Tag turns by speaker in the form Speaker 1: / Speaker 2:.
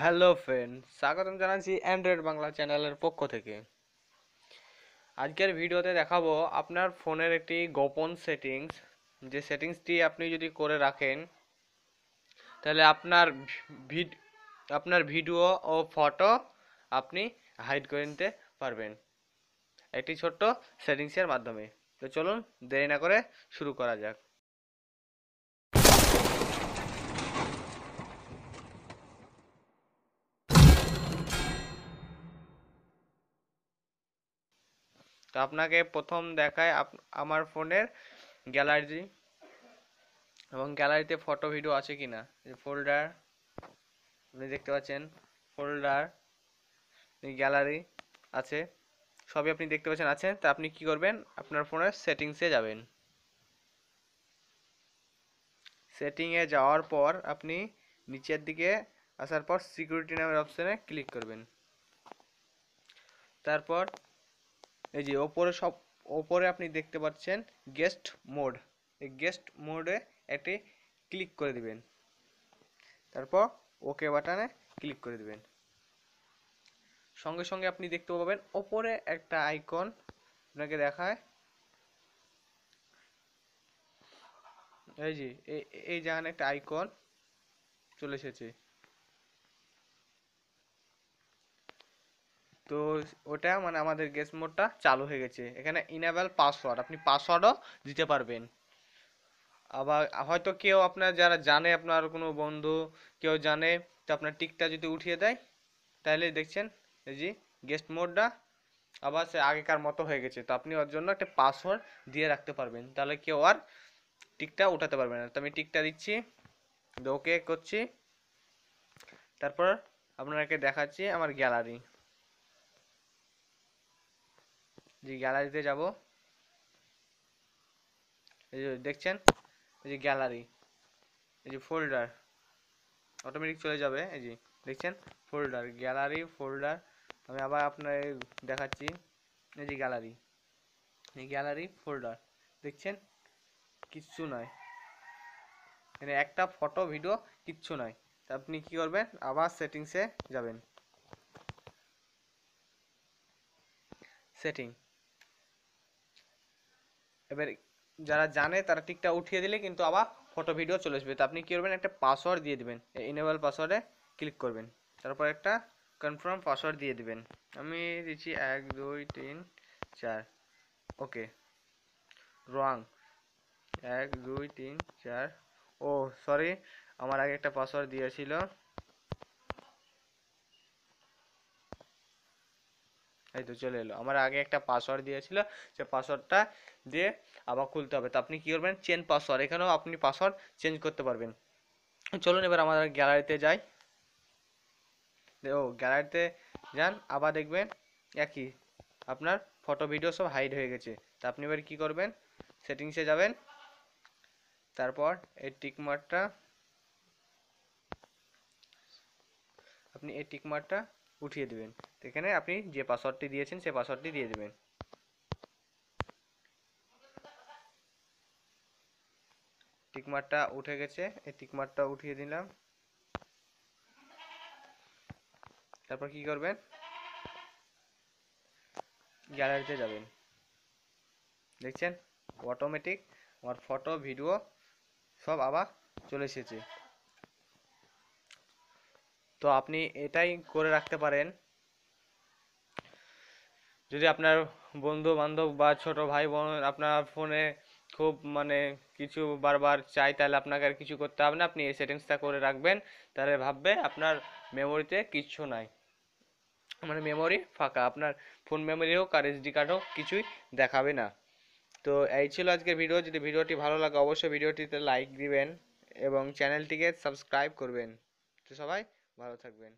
Speaker 1: hello friend স্বাগতম জানাচ্ছি Android Bangla চ্যানেলের পক্ষ থেকে আজকের ভিডিওতে দেখাবো আপনার ফোনের একটি গোপন সেটিংস যে সেটিংসটি আপনি যদি করে রাখেন তাহলে আপনার ভিড আপনার ভিডিও ও ফটো আপনি হাইড করে নিতে পারবেন একটি ছোট্ট সেটিংসের মাধ্যমে তো চলুন দেরি না করে শুরু করা যাক তো আপনাকে প্রথম দেখায় আমার ফোনের গ্যালারি এবং গ্যালারিতে ফটো ভিডিও আছে কি না ফোল্ডার আপনি দেখতে পাচ্ছেন ফোল্ডার গ্যালারি আছে সবই আপনি দেখতে পাচ্ছেন আছে তা আপনি কি করবেন আপনার ফোনের সেটিংসে যাবেন সেটিংয়ে যাওয়ার পর আপনি নিচের দিকে আসার পর সিকিউরিটি নামের অপশানে ক্লিক করবেন তারপর এই যে ওপরে সব ওপরে আপনি দেখতে পাচ্ছেন গেস্ট মোড এই গেস্ট মোডে এটি ক্লিক করে দিবেন তারপর ওকে বাটনে ক্লিক করে দিবেন সঙ্গে সঙ্গে আপনি দেখতে পাবেন ওপরে একটা আইকন আপনাকে দেখায় এই যে এই যেখানে একটা আইকন চলে এসেছে তো ওটা মানে আমাদের গেস মোডটা চালু হয়ে গেছে এখানে ইনেবল পাসওয়ার্ড আপনি পাসওয়ার্ডও দিতে পারবেন আবার হয়তো কেউ আপনার যারা জানে আপনার কোনো বন্ধু কেউ জানে তো আপনার টিকটা যদি উঠিয়ে দেয় তাহলে দেখছেন এই যে গেস্ট মোডটা আবার সে আগেকার মতো হয়ে গেছে তো আপনি ওর জন্য একটা পাসওয়ার্ড দিয়ে রাখতে পারবেন তাহলে কেউ আর টিকটা উঠাতে পারবে না তো আমি টিকটা দিচ্ছি ওকে করছি তারপর আপনাকে দেখাচ্ছি আমার গ্যালারি যে গ্যালারিতে যাব এই যে দেখছেন এই যে গ্যালারি এই যে ফোল্ডার অটোমেটিক চলে যাবে এই যে দেখছেন ফোল্ডার গ্যালারি ফোল্ডার আমি আবার আপনার দেখাচ্ছি এই যে গ্যালারি এই গ্যালারি ফোল্ডার দেখছেন কিচ্ছু নয় মানে একটা ফটো ভিডিও কিচ্ছু নয় তা আপনি কি করবেন আবার সেটিংসে যাবেন সেটিং এবার যারা জানে তারা টিকটা উঠিয়ে দিলে কিন্তু আবার ফটো ভিডিও চলে আসবে তো আপনি কী করবেন একটা পাসওয়ার্ড দিয়ে দেবেন ইনেবল পাসওয়ার্ডে ক্লিক করবেন তারপর একটা কনফার্ম পাসওয়ার্ড দিয়ে দেবেন আমি দিচ্ছি এক দুই তিন চার ওকে রং এক দুই তিন চার ও সরি আমার আগে একটা পাসওয়ার্ড দিয়েছিল এই তো চলে এলো আমার আগে একটা পাসওয়ার্ড দিয়েছিল সে পাসওয়ার্ডটা দিয়ে আবার খুলতে হবে তো আপনি কী করবেন চেন পাসওয়ার্ড এখানেও আপনি পাসওয়ার্ড চেঞ্জ করতে পারবেন চলুন এবার আমাদের গ্যালারিতে যাই ও গ্যালারিতে যান আবার দেখবেন একই আপনার ফটো ভিডিও সব হাইড হয়ে গেছে তা আপনি এবার কী করবেন সেটিংসে যাবেন তারপর এই টিকমার্কটা আপনি এই টিকমার্কটা উঠিয়ে দেবেন এখানে আপনি যে পাসওয়ার্ডটি দিয়েছেন সেই পাসওয়ার্ডটি দিয়ে দেবেন টিকমারটা উঠে গেছে এই টিকমারটা উঠিয়ে দিলাম তারপর কি করবেন গ্যালারিতে যাবেন দেখছেন অটোমেটিক আমার ফটো ভিডিও সব আবার চলে এসেছে তো আপনি এটাই করে রাখতে পারেন যদি আপনার বন্ধু বান্ধব বা ছোট ভাই বোন আপনার ফোনে খুব মানে কিছু বারবার চাই তাহলে আপনাকে আর কিছু করতে হবে না আপনি এই সেটিংসটা করে রাখবেন তাহলে ভাববে আপনার মেমোরিতে কিচ্ছু নাই মানে মেমোরি ফাঁকা আপনার ফোন মেমোরি হোক আর এসডি কার্ড হোক কিছুই দেখাবে না তো এই ছিল আজকের ভিডিও যদি ভিডিওটি ভালো লাগে অবশ্যই ভিডিওটিতে লাইক দিবেন এবং চ্যানেলটিকে সাবস্ক্রাইব করবেন তো সবাই ভালো থাকবেন